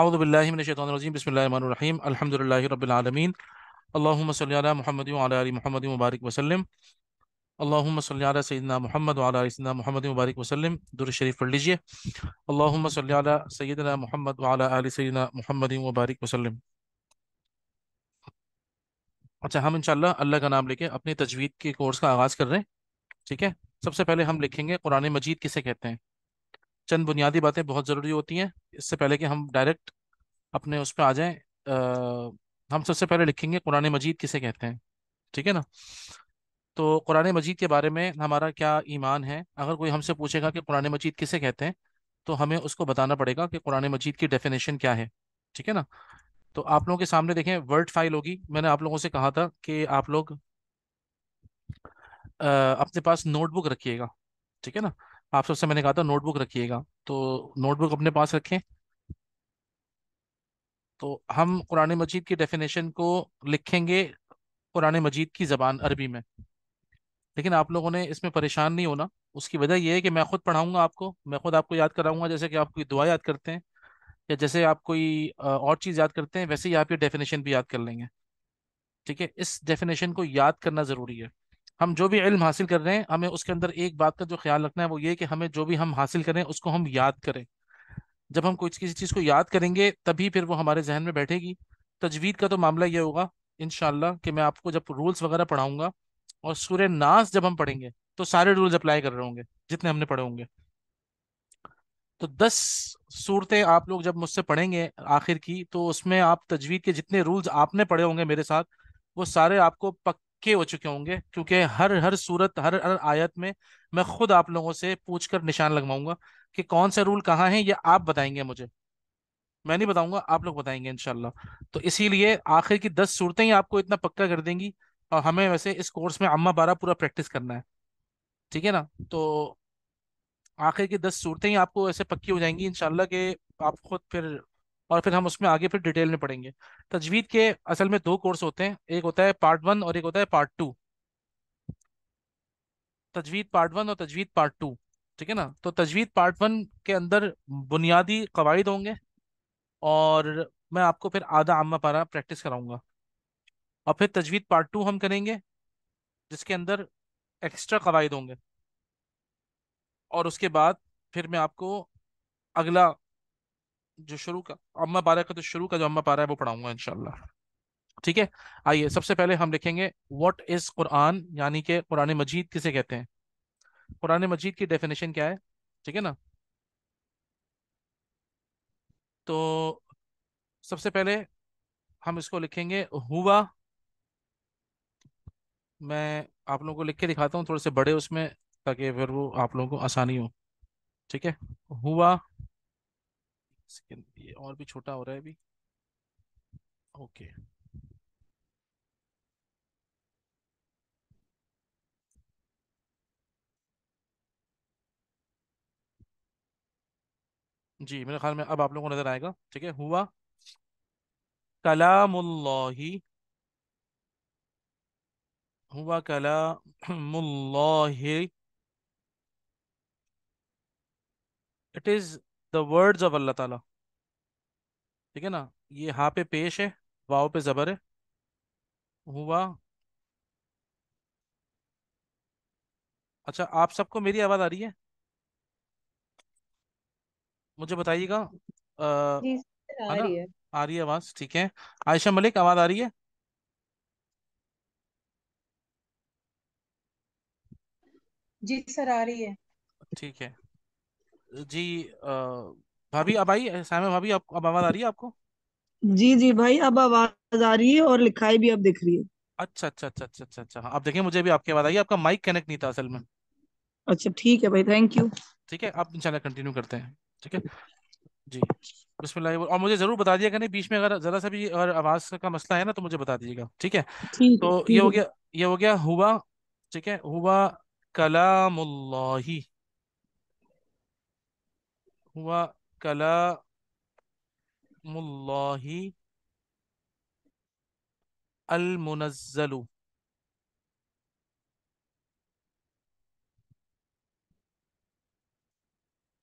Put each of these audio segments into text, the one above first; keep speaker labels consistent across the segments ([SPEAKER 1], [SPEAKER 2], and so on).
[SPEAKER 1] आउदबिल्लिमिनशतरजीम बसमीम महमद वाली महमद मुबारक वसलम अल्लाम महमद वाली वसलम दुरशरीफ पढ़ लीजिए अल्लाम महमद वाली सैदना महमद मुबारक वसलम अच्छा हम इनशाला अल्लाह का नाम लेके अपनी तजवीद के कोर्स का आगाज़ कर रहे हैं ठीक है सबसे पहले हम लिखेंगे कुरान मजीद किसे कहते हैं चंद बुनियादी बातें बहुत ज़रूरी होती हैं इससे पहले कि हम डायरेक्ट अपने उस पर आ जाए हम सबसे पहले लिखेंगे कुरान मजीद किसे कहते हैं ठीक है ना तो कुरान मजीद के बारे में हमारा क्या ईमान है अगर कोई हमसे पूछेगा कि कुरान मजीद किसे कहते हैं तो हमें उसको बताना पड़ेगा कि कुरान मजीद की डेफिनेशन क्या है ठीक है ना तो आप लोगों के सामने देखें वर्ड फाइल होगी मैंने आप लोगों से कहा था कि आप लोग आ, अपने पास नोटबुक रखिएगा ठीक है ना आप सबसे मैंने कहा था नोटबुक रखिएगा तो नोटबुक अपने पास रखें तो हम कुरान मजीद की डेफिनेशन को लिखेंगे कुरान मजीद की ज़बान अरबी में लेकिन आप लोगों ने इसमें परेशान नहीं होना उसकी वजह यह है कि मैं खुद पढ़ाऊंगा आपको मैं खुद आपको याद कराऊंगा जैसे कि आप कोई दुआ याद करते हैं या जैसे आप कोई और चीज़ याद करते हैं वैसे ही आप ये डेफिनेशन भी याद कर लेंगे ठीक है इस डेफिनेशन को याद करना ज़रूरी है हम जो भी इल्म हासिल कर रहे हैं हमें उसके अंदर एक बात का जो ख्याल रखना है वो ये कि हमें जो भी हम हासिल करें उसको हम याद करें जब हम कुछ किसी चीज़ को याद करेंगे तभी फिर वो हमारे जहन में बैठेगी तजवीद का तो मामला ये होगा इन कि मैं आपको जब रूल्स वगैरह पढ़ाऊंगा और सूर्य नास जब हम पढ़ेंगे तो सारे रूल्स अप्लाई कर रहे होंगे जितने हमने पढ़े होंगे तो दस सूरतें आप लोग जब मुझसे पढ़ेंगे आखिर की तो उसमें आप तजवीद के जितने रूल्स आपने पढ़े होंगे मेरे साथ वो सारे आपको पक्के हो चुके होंगे क्योंकि हर हर सूरत हर हर आयत में मैं खुद आप लोगों से पूछ कर निशान लगवाऊंगा कि कौन सा रूल कहाँ है ये आप बताएंगे मुझे मैं नहीं बताऊंगा आप लोग बताएंगे इनशाला तो इसीलिए आखिर की दस सूरतें ही आपको इतना पक्का कर देंगी और हमें वैसे इस कोर्स में अम्मा बारा पूरा प्रैक्टिस करना है ठीक है ना तो आखिर की दस सूरतें ही आपको ऐसे पक्की हो जाएंगी इनशाला कि आप खुद फिर और फिर हम उसमें आगे फिर डिटेल में पढ़ेंगे तजवीद के असल में दो कोर्स होते हैं एक होता है पार्ट वन और एक होता है पार्ट टू तजवीद पार्ट वन और तजवीद पार्ट टू ठीक है ना तो तजवीद पार्ट वन के अंदर बुनियादी कवायद होंगे और मैं आपको फिर आधा आमा पारा प्रैक्टिस कराऊंगा और फिर तजवीद पार्ट टू हम करेंगे जिसके अंदर एक्स्ट्रा कवायद होंगे और उसके बाद फिर मैं आपको अगला जो शुरू का अम्मा पारा का जो तो शुरू का जो अम्मा पारा है वो पढ़ाऊंगा इनशाला ठीक है आइए सबसे पहले हम लिखेंगे वट इज कुरान यानी कि कुरान मजीद किसे कहते हैं कुरान मजीद की डेफिनेशन क्या है ठीक है ना तो सबसे पहले हम इसको लिखेंगे हुआ मैं आप लोगों को लिख के दिखाता हूँ थोड़े से बड़े उसमें ताकि फिर वो आप लोगों को आसानी हो ठीक है हुआ सेकेंड ये और भी छोटा हो रहा है अभी ओके जी मेरे ख्याल में अब आप लोगों को नजर आएगा ठीक है हुआ कलामुल्लाही हुआ कलामुल्लाही it is the words of Allah ताला ठीक है ना ये हाँ पे पेश है वाओ पे जबर है हुआ अच्छा आप सबको मेरी आवाज आ रही है मुझे बताइएगा है आ रही है आवाज ठीक है आयशा मलिक आवाज आ रही है
[SPEAKER 2] जी सर आ रही है
[SPEAKER 1] ठीक है जी भाभी अब आई सामे भाभी आप, अब आवाज आ रही है आपको
[SPEAKER 3] जी जी भाई अब आवाज आ रही है और लिखाई भी अब दिख रही है
[SPEAKER 1] अच्छा अच्छा अच्छा अच्छा अच्छा अच्छा आप हाँ, देखिए मुझे भी आपकी आवाज आई आपका माइक कनेक्ट नहीं
[SPEAKER 3] था असल में अच्छा ठीक है भाई थैंक यू
[SPEAKER 1] ठीक है आप इंशाल्लाह कंटिन्यू करते हैं ठीक है जी बिस्मिल्लाह और मुझे जरूर बता दिएगा नहीं बीच में अगर जरा सा भी अगर आवाज का मसला है ना तो मुझे बता दीजिएगा ठीक है ठीक तो ये हो गया ये हो गया हुआ ठीक है हुआ कलामुल्लाही हुआ कला अलमुनज़लु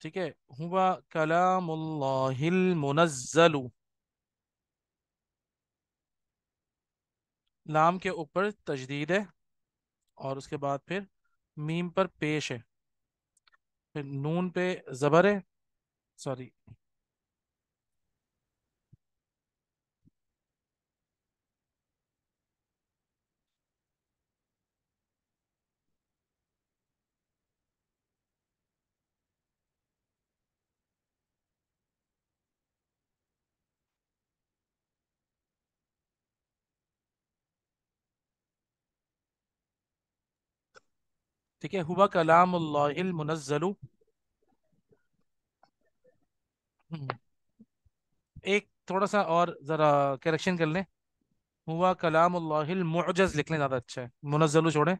[SPEAKER 1] ठीक है हुआ कलामुल्लाहिल मुनज़लु लाम के ऊपर तजदीद है और उसके बाद फिर मीम पर पेश है फिर नून पे ज़बर है سوري ठीक है हुआ कलाम अल्लाह मुनज़्ज़लु हम्म। एक थोड़ा सा और जरा करेक्शन कर लें हुआ कलाम मुजज लिख लें ज़्यादा अच्छा है मुनज़लु छोड़ें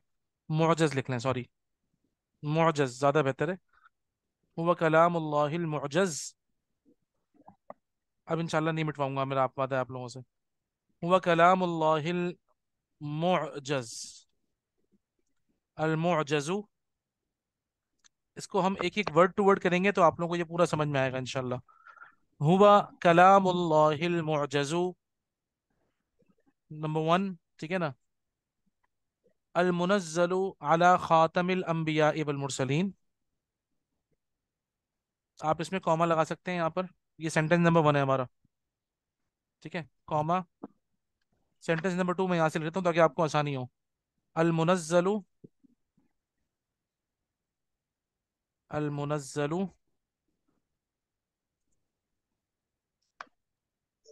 [SPEAKER 1] मुजज लिख लें सॉरी मुजज ज़्यादा बेहतर है हुआ कलाम मुजज अब इंशाल्लाह नहीं मिटवाऊंगा मेरा आप वादा है आप लोगों से हुआ कलाम मुजज अलमुजू इसको हम एक एक वर्ड टू वर्ड करेंगे तो आप लोगों को ये पूरा समझ में आएगा इंशाल्लाह हुआ कलाम मुजू नंबर वन ठीक है ना अलमुनजल अला ख़ातमिल अम्बिया इबलमरसलिन आप इसमें कॉमा लगा सकते हैं यहाँ पर ये सेंटेंस नंबर वन है हमारा ठीक है कॉमा सेंटेंस नंबर टू मैं यहाँ से लेता हूँ ताकि आपको आसानी हो अल अलमुनजलू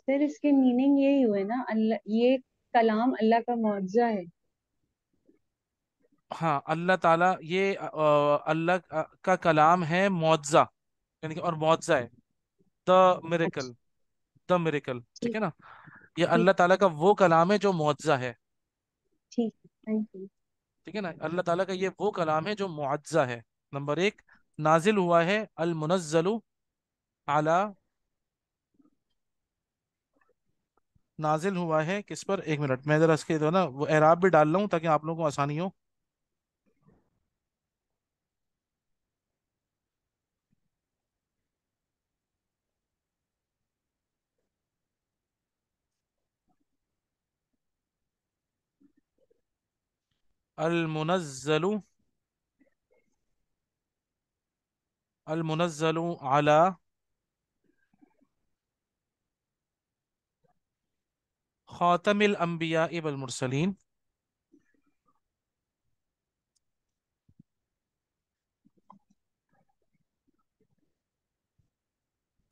[SPEAKER 2] फिर इसके मीनिंग यही हुए ना अल्लाह ये कलाम अल्लाह का मुआवजा है
[SPEAKER 1] हाँ अल्लाह ताला ये अल्लाह का कलाम है मुआवजा यानी कि और मुआवजा है द मिरेकल अच्छा। द मिरेकल ठीक है ना ये अल्लाह ताला का वो कलाम है जो मुआवजा है ठीक थैंक यू ठीक है ना अल्लाह ताला का ये वो कलाम है जो मुआवजा है नंबर एक नाजिल हुआ है अल मुनज़लु अला नाजिल हुआ है किस पर एक मिनट मैं जरा इसके जो ना वो एराब भी डाल रहा ताकि आप लोगों को आसानी हो अलमुनजलू अलमुनजलू आला खातमिल अम्बिया इबल मुरसलीन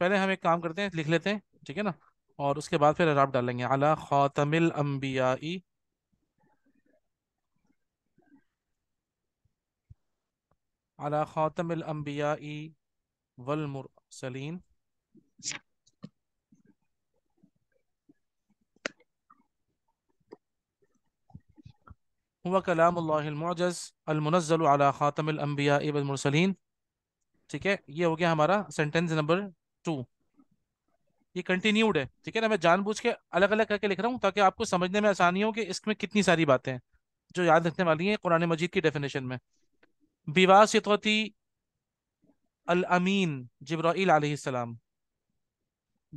[SPEAKER 1] पहले हम एक काम करते हैं लिख लेते हैं ठीक है ना और उसके बाद फिर अराब डालेंगे अला खातमिल अम्बियाई अला खातमिल अंबिया वल मुरसलीन हुआ कलामज़ अलमनज़ल अला अम्बिया इबमरसलिन ठीक है ये हो गया हमारा सेंटेंस नंबर टू ये कंटिन्यूड है ठीक है ना मैं जानबूझ के अलग अलग करके लिख रहा हूँ ताकि आपको समझने में आसानी हो कि इसमें कितनी सारी बातें हैं जो याद रखने वाली हैं कुरान मजीद की डेफिनेशन में बिवासती अल अलमीन जब्राईल आसमाम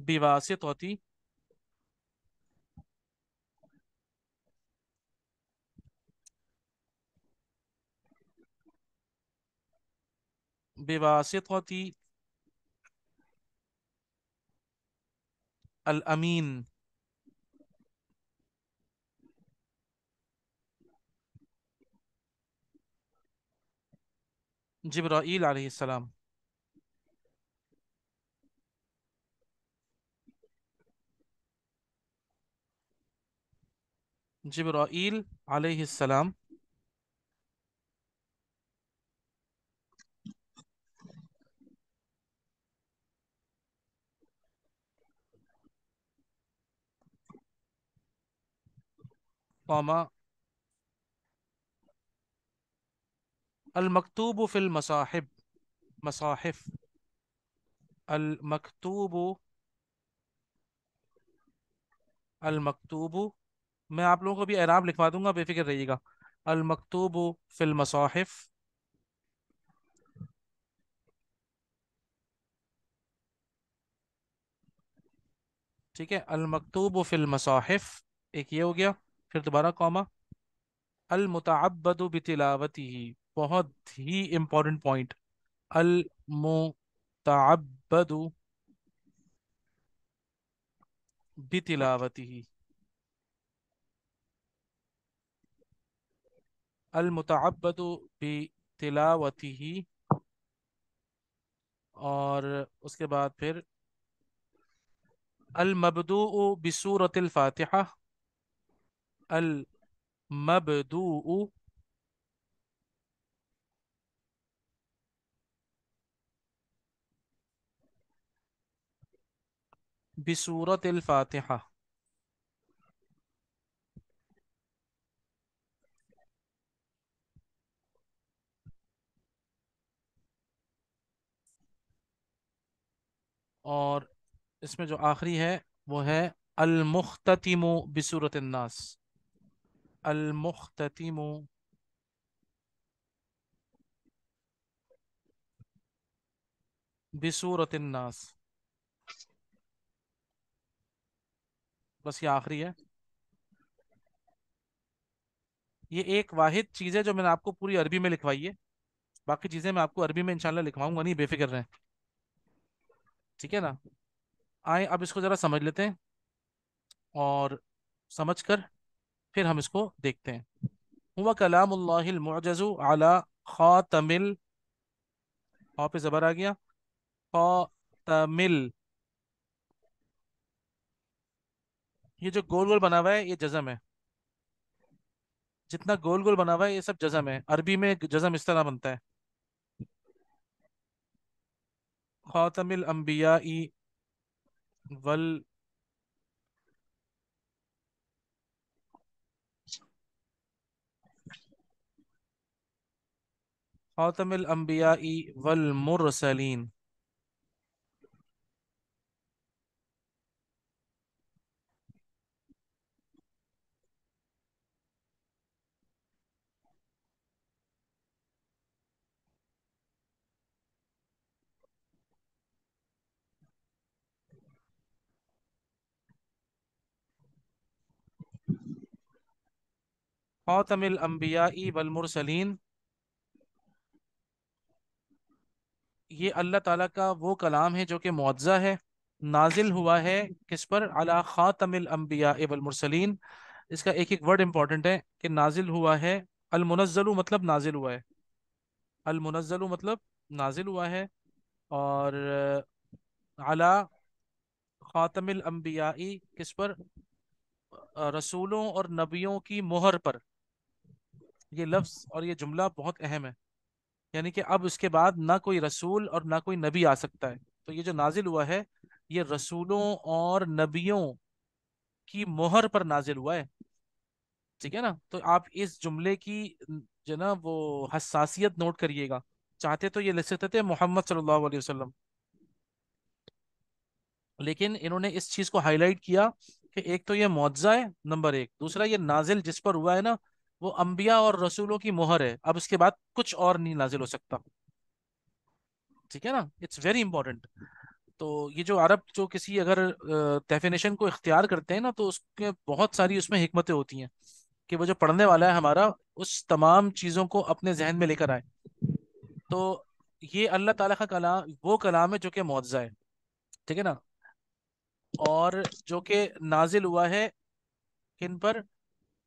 [SPEAKER 1] बिवासती بواسطة الأمين جبرائيل عليه السلام جبرائيل عليه السلام طما المكتوب في المصاحب مصاحف المكتوب المكتوب ما آپ لوگوں کو بھی اعراب لکھوا دوں گا بے فکر رہیے گا المکتوب فی المصاحف ٹھیک ہے المکتوب فی المصاحف ایک یہ ہو گیا फिर दोबारा कॉमा अल मुताबद बिलावती ही बहुत ही इम्पोर्टेंट पॉइंट अल मुताबद बिलावती ही अल मुताबद बितिलावती ही और उसके बाद फिर अल मबदू बिसूरत फ़ातिहा अल मबदू बिसूरत और इसमें जो आखिरी है वो है अलमुख्तिम बिसूरत नास المختتم बिसूरत नास बस ये आखिरी है ये एक वाहिद चीज़ है जो मैंने आपको पूरी अरबी में लिखवाई है बाकी चीज़ें मैं आपको अरबी में इंशाल्लाह लिखवाऊंगा नहीं बेफिक्र रहें ठीक है ना आए अब इसको ज़रा समझ लेते हैं और समझ कर फिर हम इसको देखते हैं हुआ कलाम मुजजू अला खा तमिल आप जबर आ गया खा तमिल ये जो गोल गोल बना हुआ है ये जजम है जितना गोल गोल बना हुआ है ये सब जजम है अरबी में जजम इस तरह बनता है खातमिल अम्बिया वल خاتم الأنبياء والمرسلين خاتم الأنبياء والمرسلين ये अल्लाह ताला का वो कलाम है जो कि मुआवजा है नाजिल अच्छा। हुआ है किस पर अला ख़ातमिल अम्बिया एवलमरसलिन इसका एक एक वर्ड इम्पॉर्टेंट है कि नाजिल हुआ है अलमुनज़लु मतलब नाजिल हुआ है अलमुनज़लु मतलब नाजिल हुआ है और अला ख़ातमिल अम्बिया किस पर रसूलों और नबियों की मोहर पर ये लफ्ज़ और ये जुमला बहुत अहम है यानी कि अब उसके बाद ना कोई रसूल और ना कोई नबी आ सकता है तो ये जो नाजिल हुआ है ये रसूलों और नबियों की मोहर पर नाजिल हुआ है ठीक है ना तो आप इस जुमले की जो ना वो हसासियत नोट करिएगा चाहते तो ये लिख सकते थे मोहम्मद सल्लल्लाहु अलैहि वसल्लम लेकिन इन्होंने इस चीज को हाईलाइट किया कि एक तो ये मुआवजा है नंबर एक दूसरा ये नाजिल जिस पर हुआ है ना वो अम्बिया और रसूलों की मोहर है अब उसके बाद कुछ और नहीं नाजिल हो सकता ठीक है ना इट्स वेरी इंपॉर्टेंट तो ये जो अरब जो किसी अगर डेफिनेशन को इख्तियार करते हैं ना तो उसके बहुत सारी उसमें हमतें होती हैं कि वो जो पढ़ने वाला है हमारा उस तमाम चीज़ों को अपने जहन में लेकर आए तो ये अल्लाह ताला का कलाम वो कलाम है जो कि मुआवजा है ठीक है ना और जो कि नाजिल हुआ है किन पर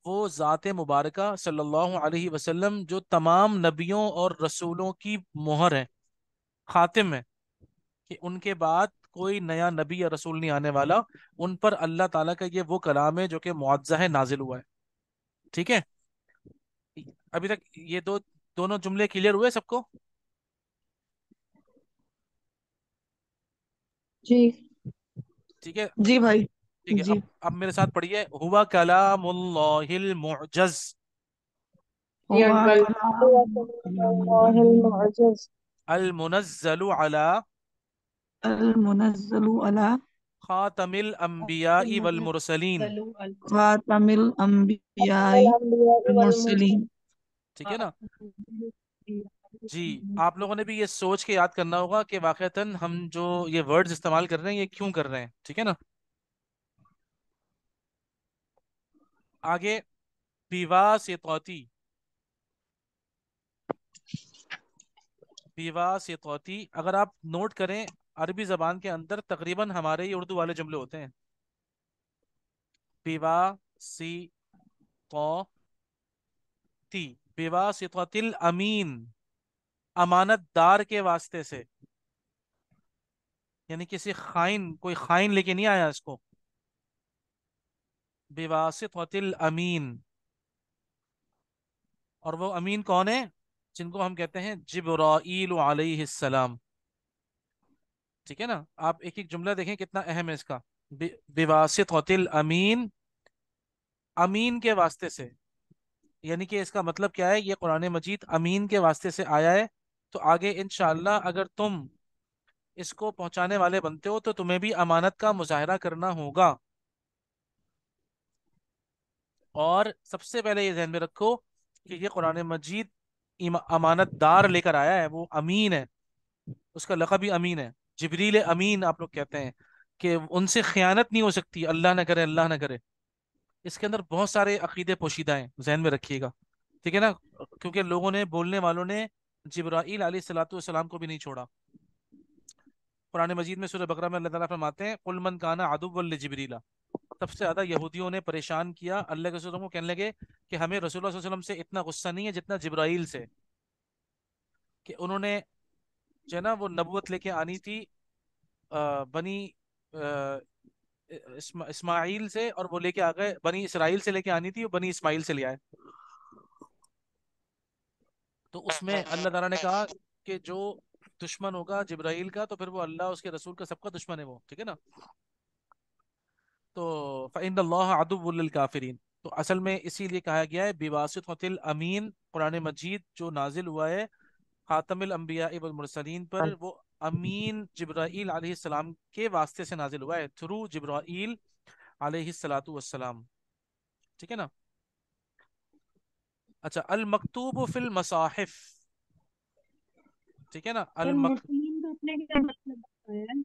[SPEAKER 1] वो ज़ात मुबारक सल्लल्लाहु अलैहि वसल्लम जो तमाम नबियों और रसूलों की मोहर है खातिम है कि उनके बाद कोई नया नबी या रसूल नहीं आने वाला उन पर अल्लाह ताला का ये वो कलाम है जो कि मुआवजा है नाजिल हुआ है ठीक है अभी तक ये दो दोनों जुमले क्लियर हुए सबको जी ठीक है जी भाई ठीक है अब, अब मेरे साथ पढ़िए हुआ कलाम अल अला मुजज المنزل على
[SPEAKER 3] المنزل على
[SPEAKER 1] خاتم الأنبياء والمرسلين
[SPEAKER 3] अंबियाई वल मुरसलीन
[SPEAKER 1] ठीक है ना जी आप लोगों ने भी ये सोच के याद करना होगा कि वाकता हम जो ये वर्ड्स इस्तेमाल कर रहे हैं ये क्यों कर रहे हैं ठीक है ना आगे पीवास यतौती पीवास अगर आप नोट करें अरबी जबान के अंदर तकरीबन हमारे ही उर्दू वाले जुमले होते हैं पीवा सी ती पीवा सिल अमीन अमानतदार के वास्ते से यानी किसी खाइन कोई खाइन लेके नहीं आया इसको बिवासिल अमीन और वो अमीन कौन है जिनको हम कहते हैं जिब्राईलम ठीक है ना आप एक एक जुमला देखें कितना अहम है इसका बिवासिल अमीन अमीन के वास्ते से यानी कि इसका मतलब क्या है ये कुरान मजीद अमीन के वास्ते से आया है तो आगे इन अगर तुम इसको पहुंचाने वाले बनते हो तो तुम्हें भी अमानत का मुजाहरा करना होगा और सबसे पहले ये जहन में रखो कि ये हम्म। कुरान मजीद अमानत दार लेकर आया है वो अमीन है उसका लकब भी अमीन है जबरील अमीन आप लोग कहते हैं कि उनसे ख़यानत नहीं हो सकती अल्लाह ना करे अल्लाह ना करे इसके अंदर बहुत सारे अकीदे पोशीदा हैं जहन में रखिएगा ठीक है ना क्योंकि लोगों ने बोलने वालों ने जब्राईल अलीसलाम को भी नहीं छोड़ा कुरान मजीद में सुर बकरा में अल्लाह ताला फरमाते हैं कुल मन काना आदुब जबरीला सबसे ज्यादा यहूदियों ने परेशान किया अल्लाह के रसूल को कहने लगे कि हमें रसूल से इतना गुस्सा नहीं है जितना जब्राइल से कि उन्होंने जो है ना वो नबूत लेके आनी थी बनी इस्माइल से और वो लेके आ गए बनी इसराइल से लेके आनी थी और बनी इस्माइल से ले आए तो उसमें अल्लाह तला ने कहा कि जो दुश्मन होगा जब्राइल का तो फिर वो अल्लाह उसके रसूल का सबका दुश्मन है वो ठीक है ना तो फ़ैन अदबुल काफ़रीन तो असल में इसीलिए कहा गया है बिवासित हतिल अमीन कुरान हम्म। मजीद जो नाजिल हुआ है खातमिल अम्बिया इबमरसलिन पर हाँ। वो अमीन जब्राइल आसमाम के वास्ते से नाजिल हुआ है थ्रू जब्राइल आसलाम ठीक है ना अच्छा अल मकतूब फिल मसाहिफ ठीक है ना अल
[SPEAKER 2] मकतूब तो मतलब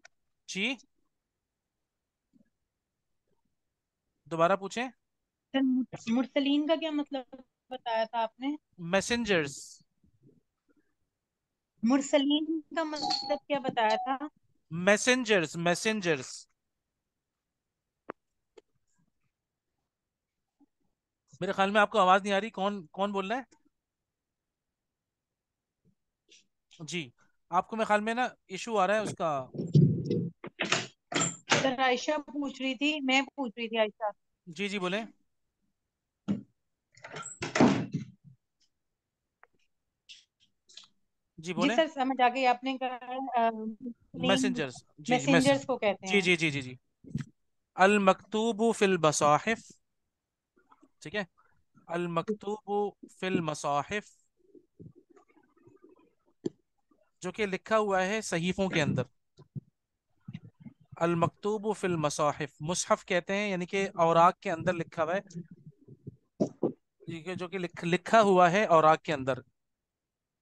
[SPEAKER 1] जी दोबारा पूछे
[SPEAKER 2] मुरसलीन का क्या मतलब बताया था आपने
[SPEAKER 1] मैसेजर्स
[SPEAKER 2] मुरसलीन का मतलब क्या बताया था
[SPEAKER 1] मैसेजर्स मैसेजर्स मेरे ख्याल में आपको आवाज नहीं आ रही कौन कौन बोल रहा है जी आपको मेरे ख्याल में ना इशू आ रहा है उसका
[SPEAKER 2] सर आयशा पूछ रही थी मैं पूछ रही थी आयशा
[SPEAKER 1] जी जी बोले जी बोले जी सर
[SPEAKER 2] समझ आ गई आपने कहा मैसेंजर्स जी मैसेंजर्स को कहते हैं
[SPEAKER 1] जी जी जी जी अल मकतूब फिल मसाहिफ ठीक है अल मकतूब फिल मसाहिफ जो कि लिखा हुआ है सहीफों के अंदर अलमकतूब फिल मसाहिफ मुसहफ कहते हैं यानी कि हम्म। औराक के अंदर लिखा हुआ है जो कि लिख, लिखा हुआ है औराक के अंदर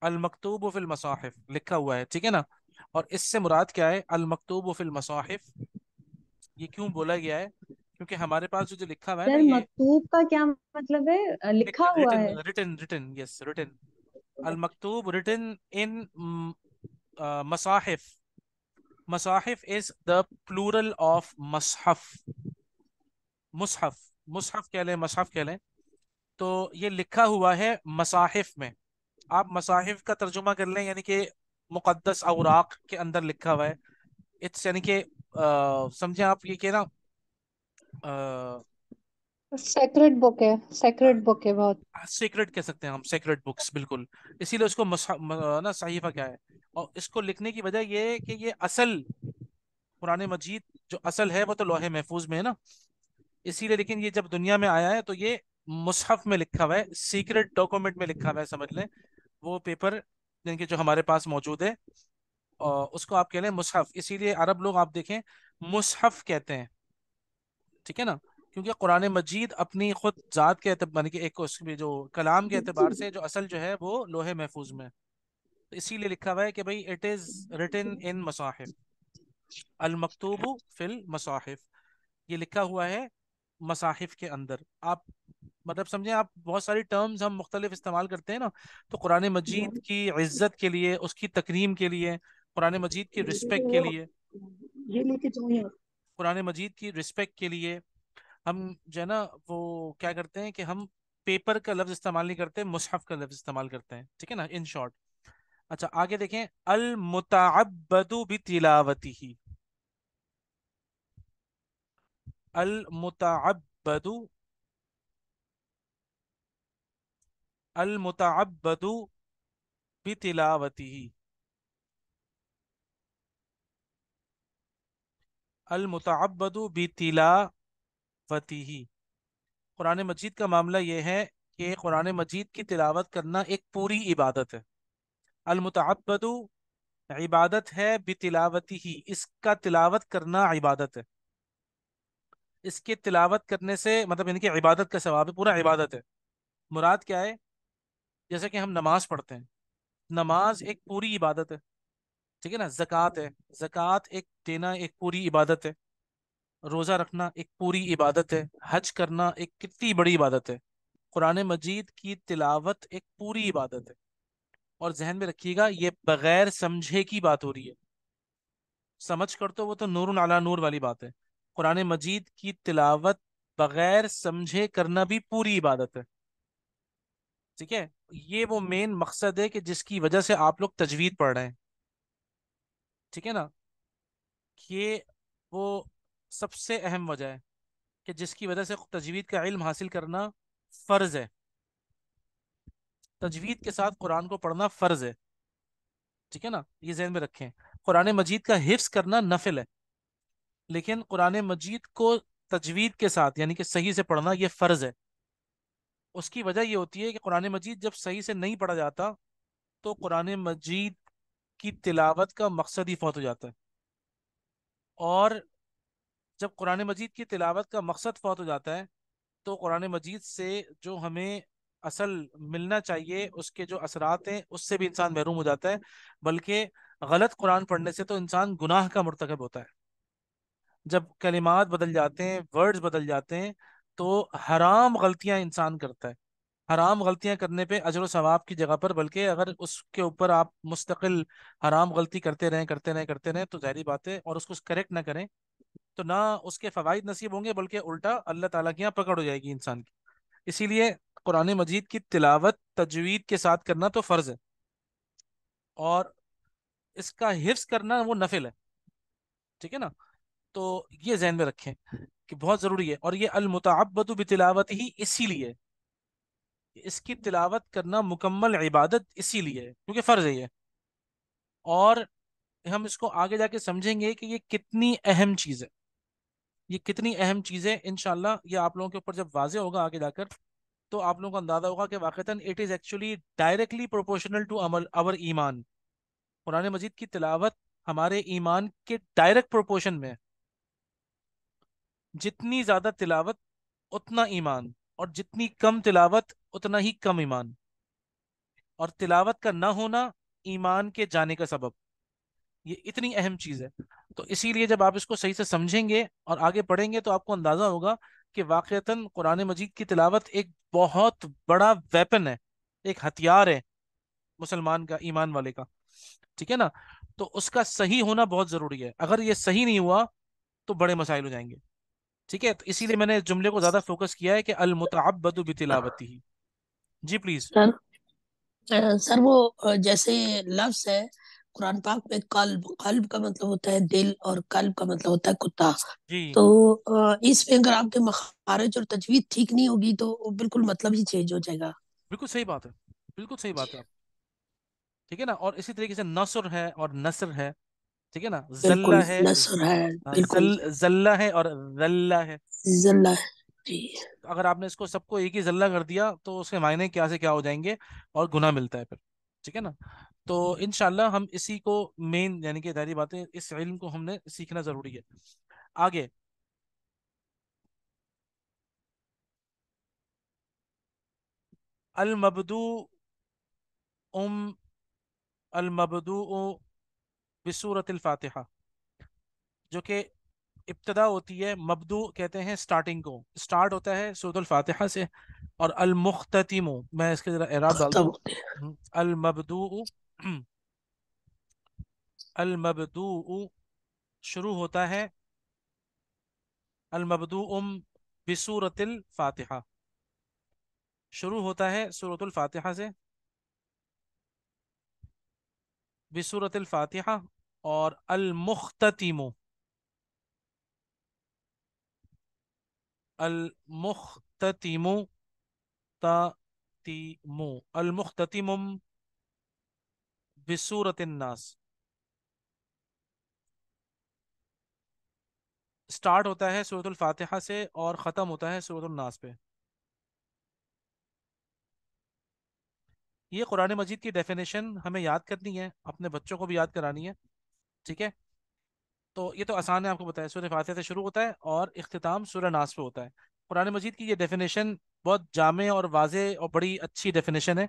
[SPEAKER 1] अलमकतूब फिल मसाहिफ लिखा हुआ है ठीक है ना और इससे मुराद क्या है अलमकतूब फिल मसाहिफ ये क्यों बोला गया है क्योंकि हमारे पास जो जो लिखा हुआ है
[SPEAKER 2] मकतूब का क्या मतलब है लिखा हुआ है
[SPEAKER 1] रिटन रिटन यस रिटन अलमकतूब रिटन इन मसाहिफ मसाहिफ इज द प्लूरल ऑफ मसहफ मुसहफ मुसहफ कह लें मसहफ कह लें तो ये लिखा हुआ है मसाहिफ में आप मसाहिफ का तर्जुमा कर लें यानी कि मुकदस अवराक के अंदर लिखा हुआ है इट्स यानी कि समझे आप ये कहना
[SPEAKER 2] सेक्रेट बुक है सेक्रेट बुक है बहुत
[SPEAKER 1] सेक्रेट कह सकते हैं हम सेक्रेट बुक्स बिल्कुल इसीलिए उसको ना सहीफा क्या है और इसको लिखने की वजह यह है कि ये असल पुराने मजीद जो असल है वो तो लोहे महफूज में है ना इसीलिए लेकिन ये जब दुनिया में आया है तो ये मुसहफ में लिखा हुआ है सीक्रेट डॉक्यूमेंट में लिखा हुआ है समझ लें वो पेपर जिनके जो हमारे पास मौजूद है और उसको आप कह लें मुसहफ इसीलिए अरब लोग आप देखें मुसहफ कहते हैं ठीक है ना क्योंकि कुरान मजीद अपनी खुद ज़ात के मानी कि एक उसके जो कलाम के अतबार से जो असल जो है वो लोहे महफूज में तो इसीलिए लिखा हुआ है कि भाई इट इज़ रिटन इन मसाहिफ अलमकतूब फिल मसाहिफ ये लिखा हुआ है मसाहिफ के अंदर आप मतलब समझें आप बहुत सारी टर्म्स हम मुख्तलिफ इस्तेमाल करते हैं ना तो कुरान मजीद हाँ। की इज्जत के लिए उसकी तकरीम के लिए कुरान मजीद की रिस्पेक्ट के लिए ये लेके कुरान मजीद की रिस्पेक्ट के लिए हम जो है ना वो क्या करते हैं कि हम पेपर का लफ्ज इस्तेमाल नहीं करते मुसहफ का लफ्ज इस्तेमाल करते हैं ठीक है ना इन शॉर्ट अच्छा आगे देखें अल मुताबदु बि तिलावती ही अल मुताबदु अल मुताबदु बि तिलावती ही अल मुताबदु भी तिला ही कुरान मजीद का मामला यह है कि कुरान मजीद की तिलावत करना एक पूरी इबादत है अलमतबदु इबादत है बितिलावती ही इसका तिलावत करना इबादत है इसके तिलावत करने से मतलब इनकी इबादत का सवाब है पूरा इबादत है मुराद क्या है जैसे कि हम नमाज पढ़ते हैं नमाज एक पूरी इबादत है ठीक है ना जक़ात है जक़ात एक देना एक पूरी इबादत है रोज़ा रखना एक पूरी इबादत है हज करना एक कितनी बड़ी इबादत है कुरान मजीद की तिलावत एक पूरी इबादत है और जहन में रखिएगा ये बगैर समझे की बात हो रही है समझ कर तो वो तो नूर नाला नूर वाली बात है कुरान मजीद की तिलावत बगैर समझे करना भी पूरी इबादत है ठीक है ये वो मेन मकसद है कि जिसकी वजह से आप लोग तजवीद पढ़ रहे हैं ठीक है ना ये वो सबसे अहम वजह है कि जिसकी वजह से तजवीद का इल्म हासिल करना फ़र्ज़ है तजवीद के साथ कुरान को पढ़ना फ़र्ज है ठीक है ना ये जहन में रखें कुरान मजीद का हिफ्स करना नफिल है लेकिन कुरान मजीद को तजवीद के साथ यानी कि सही से पढ़ना ये फ़र्ज़ है उसकी वजह ये होती है कि कुरान मजीद जब सही से नहीं पढ़ा जाता तो कुरान मजीद की तिलावत का मकसद ही फौत हो जाता है और जब कुरान मजीद की तिलावत का मकसद फौत हो जाता है तो कुरान मजीद से जो हमें असल मिलना चाहिए उसके जो असरात हैं उससे भी इंसान महरूम हो जाता है बल्कि गलत कुरान पढ़ने से तो इंसान गुनाह का मरतकब होता है जब कलिमात बदल जाते हैं वर्ड्स बदल जाते हैं तो हराम गलतियां इंसान करता है हराम गलतियां करने पे अजर सवाब की जगह पर बल्कि अगर उसके ऊपर आप मुस्तकिल हराम गलती करते रहें करते रहें करते रहें तो जहरी बात है और उसको करेक्ट ना करें तो ना उसके फ़वाद नसीब होंगे बल्कि उल्टा अल्लाह ताला के यहाँ पकड़ हो जाएगी इंसान की इसीलिए कुरान मजीद की तिलावत तजवीद के साथ करना तो फ़र्ज़ है और इसका हिफ्स करना वो नफिल है ठीक है ना तो ये जहन में रखें कि बहुत ज़रूरी है और ये भी तिलावत ही इसीलिए इसकी तिलावत करना मुकम्मल इबादत इसीलिए है क्योंकि फ़र्ज़ है ये और हम इसको आगे जाके समझेंगे कि ये कितनी अहम चीज़ है ये कितनी अहम चीज़ें इनशाला ये आप लोगों के ऊपर जब वाजे होगा आगे जाकर तो आप लोगों का अंदाजा होगा कि वाक़ता it is actually directly proportional to अमल अवर ईमान कुरान मजीद की तिलावत हमारे ईमान के डायरेक्ट प्रोपोर्शन में जितनी ज़्यादा तिलावत उतना ईमान और जितनी कम तिलावत उतना ही कम ईमान और तिलावत का ना होना ईमान के जाने का सबब ये इतनी अहम चीज़ है तो इसीलिए जब आप इसको सही से समझेंगे और आगे पढ़ेंगे तो आपको अंदाजा होगा कि वाक़ता कुरान मजीद की तिलावत एक बहुत बड़ा वेपन है एक हथियार है मुसलमान का ईमान वाले का ठीक है ना तो उसका सही होना बहुत ज़रूरी है अगर ये सही नहीं हुआ तो बड़े मसाइल हो जाएंगे ठीक है तो इसीलिए मैंने जुमले को ज़्यादा फोकस किया है कि अल बितिलावती ही जी प्लीज़
[SPEAKER 2] सर वो जैसे लफ्स है कुरान पाक में कल्ब कल्ब का मतलब होता है दिल और कल्ब का मतलब होता है कुत्ता तो इसमें अगर आपके मखारज और तजवीज ठीक नहीं होगी तो बिल्कुल मतलब ही चेंज हो जाएगा
[SPEAKER 1] बिल्कुल सही बात है बिल्कुल सही बात है ठीक है ना और इसी तरीके से नसर है और नसर है ठीक है ना जल्ला है नसर है हाँ, बिल्कुल जल, जल्ला है और जल्ला है जल्ला है अगर आपने इसको सबको एक ही जल्ला कर दिया तो उसके मायने क्या से क्या हो जाएंगे और गुना मिलता है फिर ठीक है ना तो इन हम इसी को मेन यानी कि दायरी बातें इस इल्म को हमने सीखना ज़रूरी है आगे अलमबदू उम अलमबदू बसूरत फ़ातिहा जो कि इब्तदा होती है मबदू कहते हैं स्टार्टिंग को स्टार्ट होता है सूरतफ़ातिहा से और अलमुख्तिम मैं इसके ज़रा एराब डाल दूँ हम्म, अलमबदू अलमबदू शुरू होता है अलमबदू उम फातिहा शुरू होता है सूरतुल फातिहा से बिसूरतल फातिहा और अलमुख्तिमो अलमुख्तिमो तीमो अलमुख्तिम बिसूरत नास स्टार्ट होता है सूरतुल फातिहा से और ख़त्म होता है सूरतुल नास पे ये कुरान मजीद की डेफिनेशन हमें याद करनी है अपने बच्चों को भी याद करानी है ठीक है तो ये तो आसान है आपको बताया सूर्य फातह से शुरू होता है और अख्ताम सूर्य नास पे होता है कुरान मजीद की ये डेफिनेशन बहुत जामे और वाजे और बड़ी अच्छी डेफिनेशन है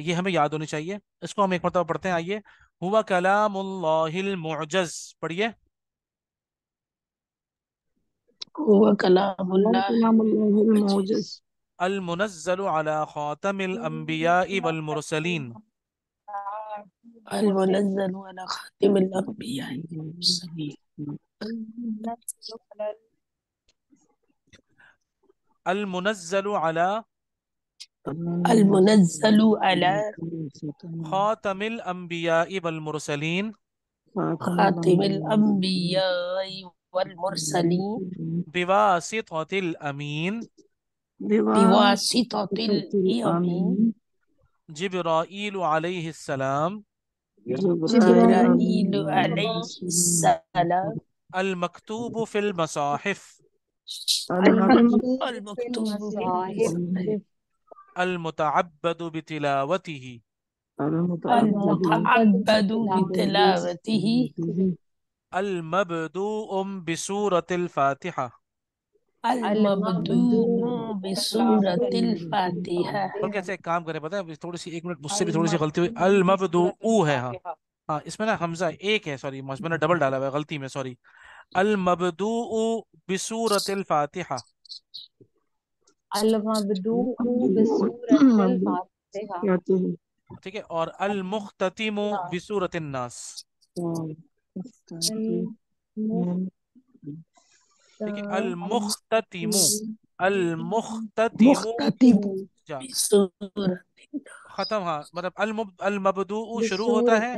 [SPEAKER 1] ये हमें याद होनी चाहिए इसको हम एक मरतबा पढ़ते हैं आइए हुआ कलाम मुजज पढ़िए المنزل على خاتم الأنبياء والمرسلين
[SPEAKER 2] المنزل على خاتم الأنبياء والمرسلين
[SPEAKER 1] المنزل على
[SPEAKER 2] آه. المنزل على
[SPEAKER 1] خاتم الأنبياء والمرسلين
[SPEAKER 2] خاتم الأنبياء
[SPEAKER 1] والمرسلين بواسطة الأمين
[SPEAKER 2] بواسطة الأمين
[SPEAKER 1] جبرائيل عليه السلام جبرائيل عليه السلام المكتوب في المصاحف المكتوب
[SPEAKER 2] في المصاحف
[SPEAKER 1] المتعبد بتلاوته
[SPEAKER 2] المتعبد بتلاوته
[SPEAKER 1] المبدوء بسورة الفاتحة और कैसे अच्छा, एक काम करें पता है थोड़ी सी एक मिनट मुझसे भी थोड़ी सी गलती हुई अल मबदू है हाँ हाँ इसमें ना हमजा एक है सॉरी मैंने डबल डाला हुआ है गलती में सॉरी अल मबदू बिसूरत फातिहा
[SPEAKER 2] हम्म, हम्म, हम्म।
[SPEAKER 1] ठीक है और अल अच्छा। मुख्तिम हाँ। बिसूरत नास हाँ, ठीक है अल मुख्तिम अल मुख्तिम जा खत्म हाँ मतलब अलमबदू शुरू होता है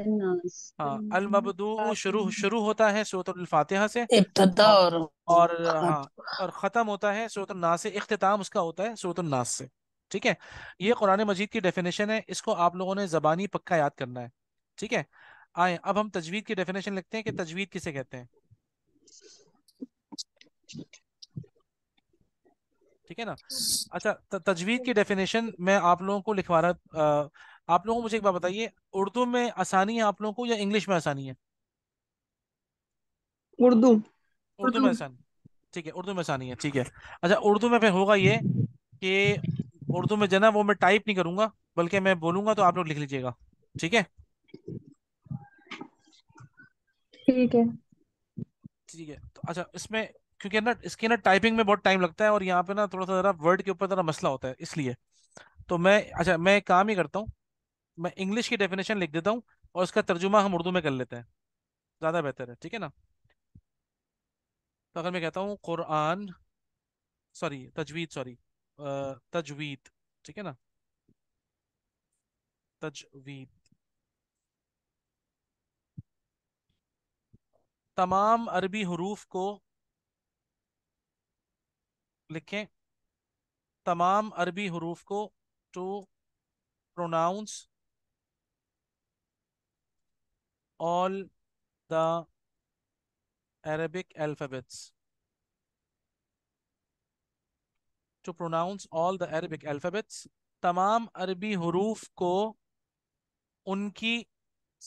[SPEAKER 1] हाँ अलमबदू शुरू शुरू होता है सूरतुल फातिहा से हाँ, और और हाँ और ख़त्म होता है सूरतुल नास से अख्ताम उसका होता है सूरतुल नास से ठीक है ये कुरान मजीद की डेफिनेशन है इसको आप लोगों ने जबानी पक्का याद करना है ठीक है आए अब हम तजवीद की डेफिनेशन लिखते हैं कि तजवीद किसे कहते हैं ठीक है ना हम्म। अच्छा तजवीद की डेफिनेशन मैं आप लोगों को लिखवा रहा आप लोगों को मुझे एक बात बताइए उर्दू में आसानी है आप लोगों को या इंग्लिश में आसानी है
[SPEAKER 3] उर्दू उर्दू में
[SPEAKER 1] आसानी ठीक है उर्दू में आसानी है ठीक है अच्छा उर्दू में फिर होगा ये कि उर्दू में जना वो मैं टाइप नहीं करूंगा बल्कि मैं बोलूंगा तो आप लोग लिख लीजिएगा ठीक है
[SPEAKER 3] ठीक है ठीक
[SPEAKER 1] है तो अच्छा इसमें क्योंकि ना इसके ना टाइपिंग में बहुत टाइम लगता है और यहाँ पे ना थोड़ा सा जरा वर्ड के ऊपर जरा मसला होता है इसलिए तो मैं अच्छा मैं काम ही करता हूँ मैं इंग्लिश की डेफिनेशन लिख देता हूँ और इसका तर्जुमा हम उर्दू में कर लेते हैं ज़्यादा बेहतर है ठीक है ना तो अगर मैं कहता हूँ कुरान सॉरी तजवीद सॉरी तजवीद ठीक है ना तजवीद तमाम अरबी हरूफ को लिखें तमाम अरबी हरूफ को to pronounce all the Arabic alphabets. To pronounce all the Arabic alphabets, तमाम अरबी हरूफ को उनकी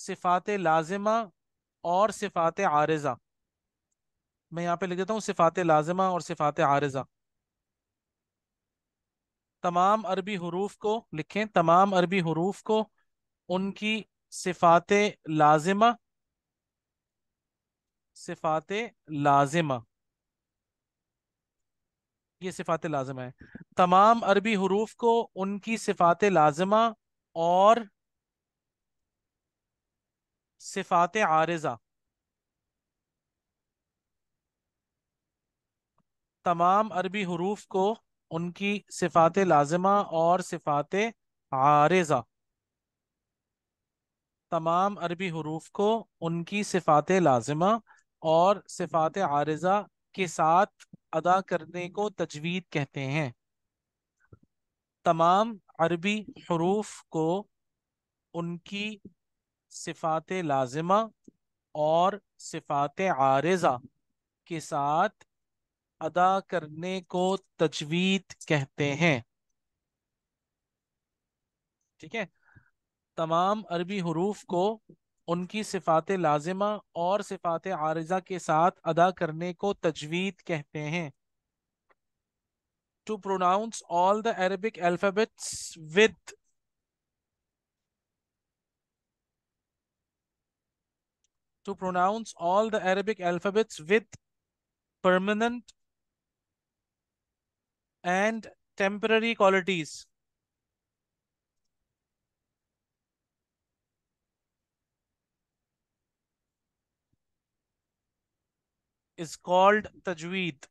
[SPEAKER 1] सिफात लाजिमा और सिफात आरजा मैं यहाँ पे लिख देता हूँ सिफात लाजिमा और सिफात आरजा तमाम अरबी हरूफ को लिखें तमाम अरबी हरूफ को उनकी सिफात लाजिमा सिफात लाजिमा ये सिफात लाजिमा है तमाम अरबी हरूफ को उनकी सिफात लाजिमा और सिफात आरजा तमाम अरबी हरूफ को उनकी सिफात लाजिमा और सिफात आरजा तमाम अरबी हरूफ को उनकी सिफात लाजिमा और सिफात आरजा के साथ अदा करने को तजवीद कहते हैं तमाम अरबी हरूफ को उनकी सिफात लाजिमा और सिफात आरजा के साथ अदा करने को तजवीद कहते हम्म। हैं ठीक है तमाम अरबी हरूफ को उनकी सिफात लाजिमा और सिफात आरजा के साथ अदा करने को तजवीद कहते हैं to pronounce all the Arabic alphabets with to pronounce all the Arabic alphabets with permanent and temporary qualities. is called tajweed.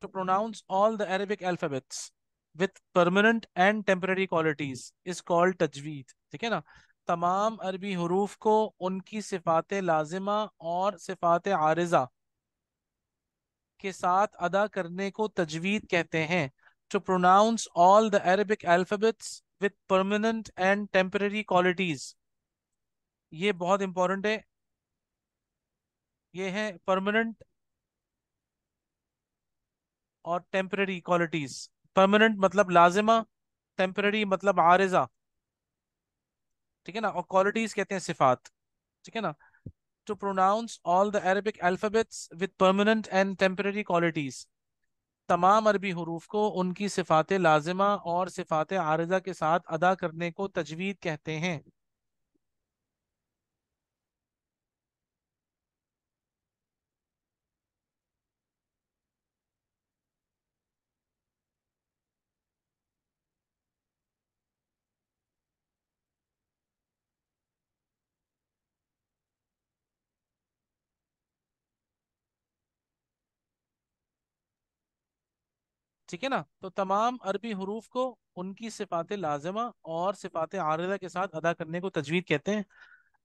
[SPEAKER 1] To pronounce all the Arabic alphabets with permanent and temporary qualities is called tajweed. ठीक है ना तमाम अरबी हरूफ को उनकी सिफात लाजिमा और सिफात आरजा के साथ अदा करने को तजवीद कहते हैं to pronounce all the Arabic alphabets with permanent and temporary qualities ये बहुत इंपॉर्टेंट है ये है परमानेंट और टेम्पररी क्वालिटीज परमानेंट मतलब लाजिमा टेम्पररी मतलब आरजा ठीक है ना और क्वालिटीज कहते हैं सिफात ठीक है ना to pronounce all the Arabic alphabets with permanent and temporary qualities. तमाम अरबी हरूफ को उनकी सिफात लाजिमा और सिफात आरजा के साथ अदा करने को तजवीज़ कहते हैं ठीक है ना तो तमाम अरबी हरूफ को उनकी सिफात लाजमा और सिफात आरदा के साथ अदा करने को तजवीज़ कहते हैं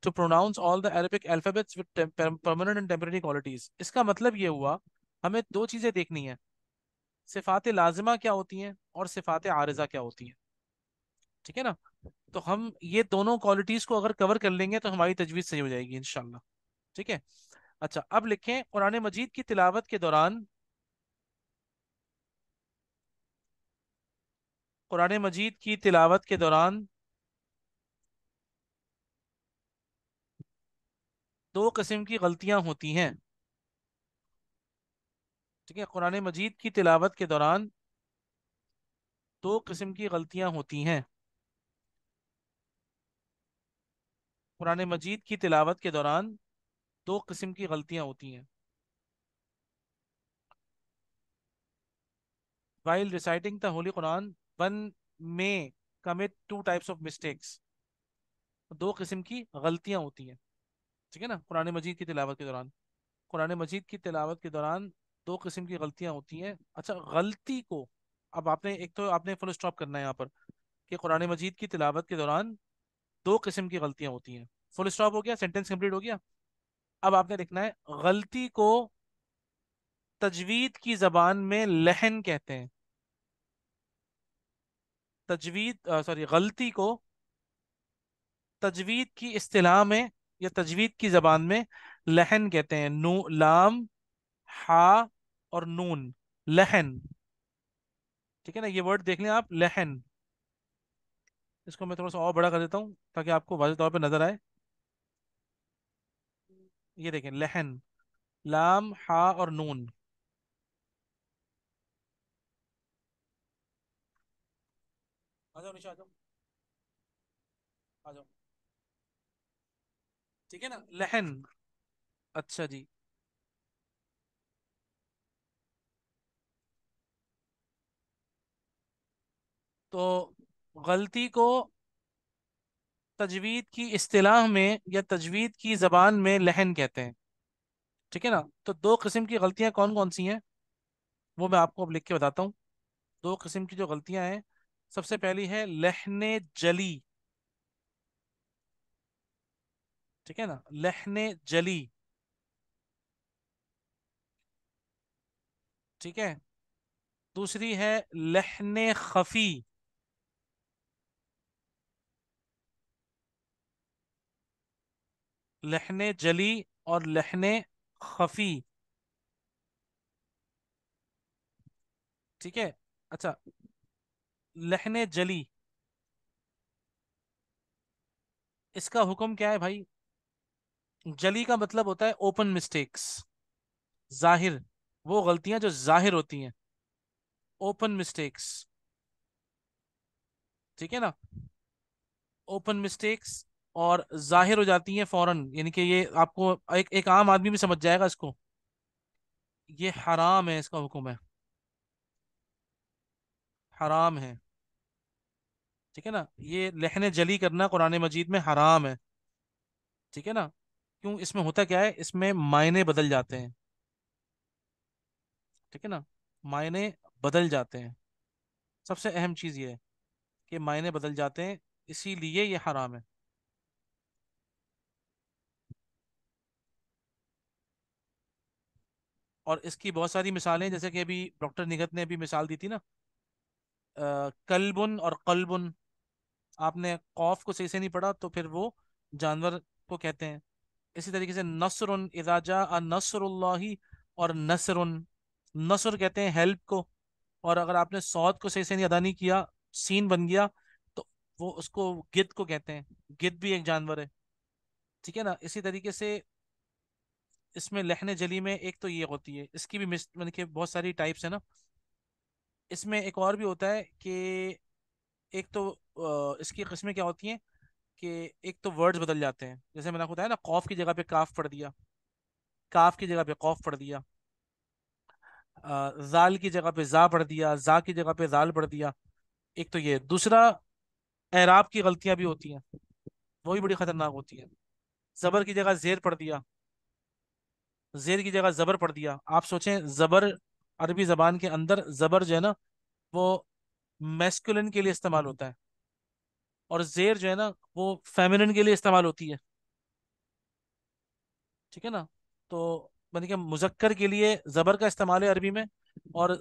[SPEAKER 1] to pronounce all the Arabic alphabets with permanent and temporary qualities इसका मतलब ये हुआ हमें दो चीज़ें देखनी है सिफात लाजमा क्या होती हैं और सिफात आरजा क्या होती हैं ठीक है ना तो हम ये दोनों क्वालिटीज़ को अगर कवर कर लेंगे तो हमारी तजवीज़ सही हो जाएगी इन ठीक है अच्छा अब लिखें कुरान मजीद की तिलावत के दौरान कुरान मजीद की तिलावत के दौरान दो किस्म की गलतियां होती हैं ठीक है कुरान मजीद की तिलावत के दौरान दो किस्म की गलतियां होती हैं कुरान मजीद की तिलावत के दौरान दो किस्म की गलतियां होती हैं while reciting the holy Quran one may commit two types of mistakes दो किस्म की गलतियां होती हैं ठीक है ना कुरान मजीद की तिलावत के दौरान कुरान मजीद की तिलावत के दौरान दो किस्म की गलतियां होती हैं अच्छा गलती को अब आपने एक तो आपने फुल स्टॉप करना है यहाँ पर कि कुरान मजीद की तिलावत के दौरान दो किस्म की गलतियां होती हैं फुल स्टॉप हो गया सेंटेंस कंप्लीट हो गया अब आपने लिखना है गलती को तजवीद की जबान में लहन कहते हैं तजवीद सॉरी गलती को तजवीद की अतलाह में या तजवीद की ज़बान में लहन कहते हैं नू लाम हा और नून लहन ठीक है ना ये वर्ड देख लें आप लहन इसको मैं थोड़ा सा और बड़ा कर देता हूँ ताकि आपको वाज तौर पर नज़र आए ये देखें लहन लाम हा और नून आ जाओ निशा आ जाओ आ जाओ ठीक है ना लहन अच्छा जी तो गलती को तजवीद की अतलाह में या तजवीद की ज़बान में लहन कहते हैं ठीक है ना तो दो किस्म की गलतियाँ कौन कौन सी हैं वो मैं आपको अब लिख के बताता हूँ दो किस्म की जो गलतियां हैं सबसे पहली है लहने जली ठीक है ना लहने जली ठीक है दूसरी है लहने खफी लहने जली और लहने खफी ठीक है अच्छा लहने जली इसका हुक्म क्या है भाई जली का मतलब होता है ओपन मिस्टेक्स जाहिर वो गलतियां जो जाहिर होती हैं ओपन मिस्टेक्स ठीक है ना ओपन मिस्टेक्स और जाहिर हो जाती हैं फौरन यानी कि ये आपको एक एक आम आदमी भी समझ जाएगा इसको ये हराम है इसका हुक्म है हराम है ठीक है ना ये लहने जली करना कुरान मजीद में हराम है ठीक है ना क्यों इसमें होता क्या है इसमें मायने बदल जाते हैं ठीक है ना मायने बदल जाते हैं सबसे अहम चीज़ ये है कि मायने बदल जाते हैं इसीलिए ये हराम है और इसकी बहुत सारी मिसालें जैसे कि अभी डॉक्टर निगत ने अभी मिसाल दी थी ना कलबुन और कलबुन आपने कौफ को सही से नहीं पढ़ा तो फिर वो जानवर को कहते हैं इसी तरीके से नसर इराजा नसर और नसर नसर कहते हैं हेल्प को और अगर आपने सौद को सही से नहीं अदा नहीं किया सीन बन गया तो वो उसको गिद्ध को कहते हैं गिद्ध भी एक जानवर है ठीक है ना इसी तरीके से इसमें लहन जली में एक तो ये होती है इसकी भी मिस मतलब बहुत सारी टाइप्स है ना इसमें एक और भी होता है कि एक तो इसकी किस्में क्या होती हैं कि एक तो वर्ड्स बदल जाते हैं जैसे मैंने आपको बताया ना कॉफ की जगह पे काफ पढ़ दिया काफ की जगह पे कॉफ पढ़ दिया जाल की जगह पे जा पढ़ दिया जा की जगह पे जाल पढ़ दिया एक तो ये दूसरा एराब की गलतियां भी होती हैं वो भी बड़ी खतरनाक होती है जबर की जगह जेर पढ़ दिया जेर की जगह जबर पढ़ दिया आप सोचें जबर अरबी जबान के अंदर जबर जो है ना वो मेस्कुलिन के लिए इस्तेमाल हम्म। होता है और जेर जो है ना वो फेमिनिन के लिए इस्तेमाल होती है ठीक है ना तो मैंने कि मुजक्कर के लिए जबर का इस्तेमाल है अरबी में और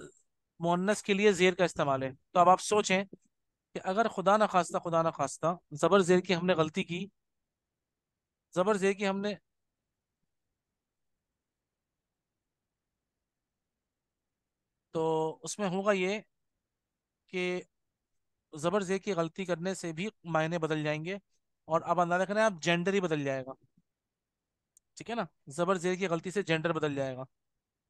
[SPEAKER 1] मुन्नस के लिए जेर का इस्तेमाल है तो अब आप सोचें कि अगर खुदा ना खास्ता खुदा ना खास्ता जबर जेर की हमने गलती की जबर जेर की हमने तो उसमें होगा ये कि ज़बर ज़े की गलती करने से भी मायने बदल जाएंगे और अब अंदाजा करें आप जेंडर ही बदल जाएगा ठीक है ना ज़बर ज़ेर की गलती से जेंडर बदल जाएगा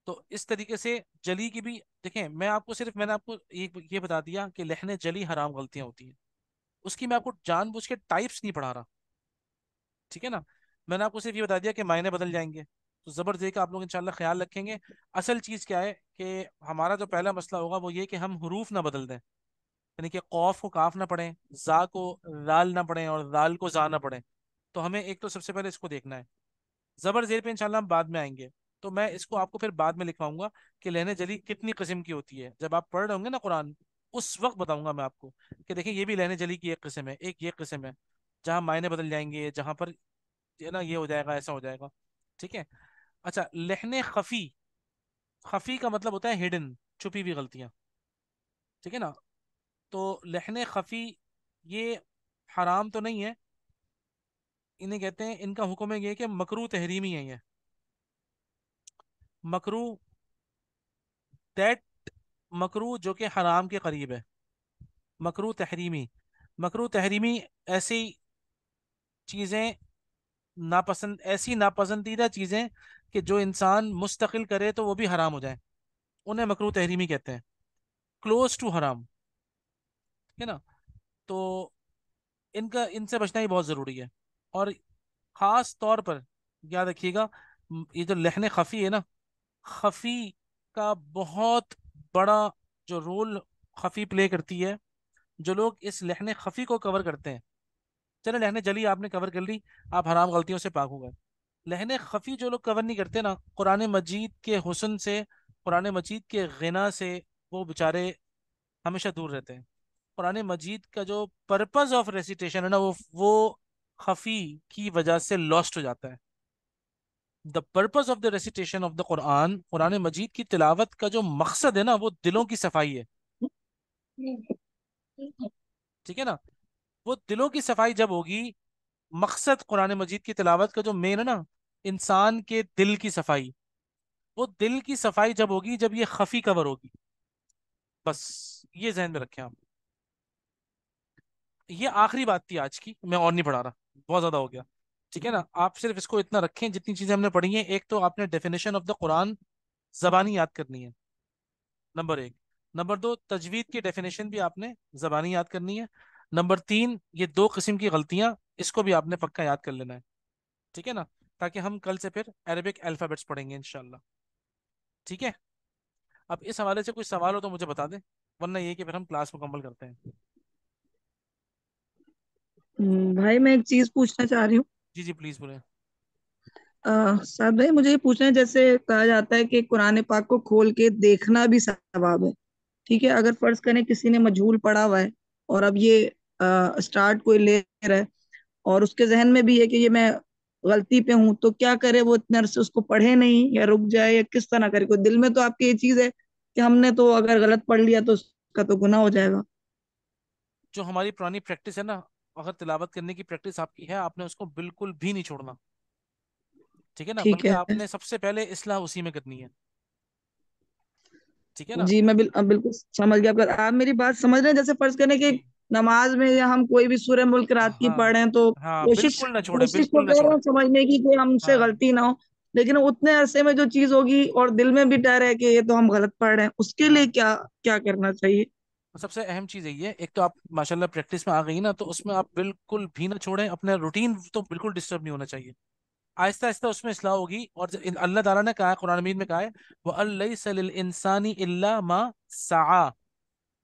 [SPEAKER 1] तो इस तरीके से जली की भी देखें मैं आपको सिर्फ मैंने आपको ये ये बता दिया कि लहने जली हराम गलतियाँ होती हैं उसकी मैं आपको जानबूझ के टाइप्स नहीं पढ़ा रहा ठीक है ना मैंने आपको सिर्फ ये बता दिया कि मायने बदल जाएंगे तो ज़बर का आप लोग इनशाला ख्याल रखेंगे असल चीज़ क्या है कि हमारा जो पहला मसला होगा वो ये कि हम हरूफ ना बदल दें यानी कि कौफ को काफ ना पढ़ें जा को लाल ना पढ़ें और लाल को जा ना पढ़ें तो हमें एक तो सबसे पहले इसको देखना है ज़बर ज़ेर पे इनशाला हम बाद में आएंगे तो मैं इसको आपको फिर बाद में लिखवाऊंगा कि लहने जली कितनी कस्म की होती है जब आप पढ़ रहे होंगे ना कुरान उस वक्त बताऊंगा मैं आपको कि देखिए ये भी लहने जली की एक किस्म है एक ये किस्म है जहाँ मायने बदल जाएंगे जहाँ पर ना ये हो जाएगा ऐसा हो जाएगा ठीक है अच्छा लहने खफी खफी का मतलब होता है हिडन छुपी हुई गलतियाँ ठीक है ना तो लहन खफी ये हराम तो नहीं है इन्हें कहते हैं इनका हुक्म ये कि मकरू तहरीमी है ये मकरू दैट मकरू जो कि हराम के करीब है मकरू तहरीमी मकरू तहरीमी ऐसी चीज़ें नापसंद ऐसी नापसंदीदा चीज़ें कि जो इंसान मुस्तकिल करे तो वो भी हराम हो जाए उन्हें मकरू तहरीमी कहते हैं क्लोज टू हराम है ना तो इनका इनसे बचना ही बहुत ज़रूरी है और ख़ास तौर पर याद रखिएगा ये जो लहन खफ़ी है ना खफ़ी का बहुत बड़ा जो रोल खफ़ी प्ले करती है जो लोग इस लहन खफ़ी को कवर करते हैं चले लहने जली आपने कवर कर ली आप हराम गलतियों से पाक हो गए लहन खफी जो लोग कवर नहीं करते ना कुरान मजीद के हुसन से कुरान मजीद के गना से वो बेचारे हमेशा दूर रहते हैं कुरान मजीद का जो पर्पज़ ऑफ रेसिटेशन है ना वो वो खफी की वजह से लॉस्ट हो जाता है the purpose of the recitation of the Quran कुरान मजीद की तिलावत का जो मकसद है ना वो दिलों की सफाई है
[SPEAKER 3] हम्म। ठीक है ना वो
[SPEAKER 1] दिलों की सफाई जब होगी मकसद कुरान मजीद की तिलावत का जो मेन है ना इंसान के दिल की सफाई वो दिल की सफाई जब होगी जब ये खफी कवर होगी बस ये जहन में रखें आप ये आखिरी बात थी आज की मैं और नहीं पढ़ा रहा बहुत ज़्यादा हो गया ठीक है ना आप सिर्फ इसको इतना रखें जितनी चीज़ें हमने पढ़ी हैं एक तो आपने डेफिनेशन ऑफ द कुरान जबानी याद करनी है नंबर एक नंबर दो तजवीद की डेफिनेशन भी आपने जबानी याद करनी है नंबर तीन ये दो किस्म की गलतियां इसको भी आपने पक्का याद कर लेना है ठीक है ना ताकि हम कल से फिर अरेबिक अल्फ़ाबेट्स पढ़ेंगे इनशाला ठीक है अब इस हवाले से कुछ सवाल हो तो मुझे बता दें वरना ये कि फिर हम क्लास मुकम्मल करते हैं
[SPEAKER 3] हम्म, भाई मैं एक चीज पूछना चाह रही हूँ
[SPEAKER 1] जी जी प्लीज बोले
[SPEAKER 3] साहब भाई मुझे ये पूछना है जैसे कहा जाता है कि कुरान पाक को खोल के देखना भी सवाब है ठीक है अगर फर्ज करें किसी ने मजहूल पढ़ा हुआ है और अब ये आ, स्टार्ट कोई ले रहा है और उसके जहन में भी है कि ये मैं गलती पे हूं तो क्या करे वो इतने अरसे उसको पढ़े नहीं या रुक जाए या किस तरह करे कोई दिल में तो आपकी ये चीज है कि हमने तो अगर गलत पढ़ लिया तो उसका तो गुना हो जाएगा
[SPEAKER 1] जो हमारी पुरानी प्रैक्टिस है ना अगर तिलावत करने की प्रैक्टिस आपकी है आपने उसको बिल्कुल भी नहीं छोड़ना ठीक है ना ठीक बल्कि है। आपने सबसे पहले इसलाह उसी में करनी है
[SPEAKER 3] ठीक है ना जी मैं बिल, बिल्कुल समझ गया आप मेरी बात समझ रहे हैं जैसे फर्ज करने के नमाज में या हम कोई भी सूर्य मुल्क रात की हाँ, पढ़ें तो हाँ, कोशिश कोशिश तो कर रहे हूँ समझने की कि हमसे हाँ, गलती ना हो लेकिन उतने अरसे में जो चीज होगी और दिल में भी डर है कि ये तो हम गलत पढ़ रहे हैं उसके हाँ। लिए क्या
[SPEAKER 1] क्या करना चाहिए सबसे अहम चीज यही है एक तो आप माशाल्लाह प्रैक्टिस में आ गई ना तो उसमें आप बिल्कुल भी ना छोड़ें अपने रूटीन तो बिल्कुल डिस्टर्ब नहीं होना चाहिए आहिस्ता आहिस्ता उसमें इसलाह होगी और अल्लाह ताला ने कहा कुरान मीन में कहा है वह इंसानी इल्ला मा सा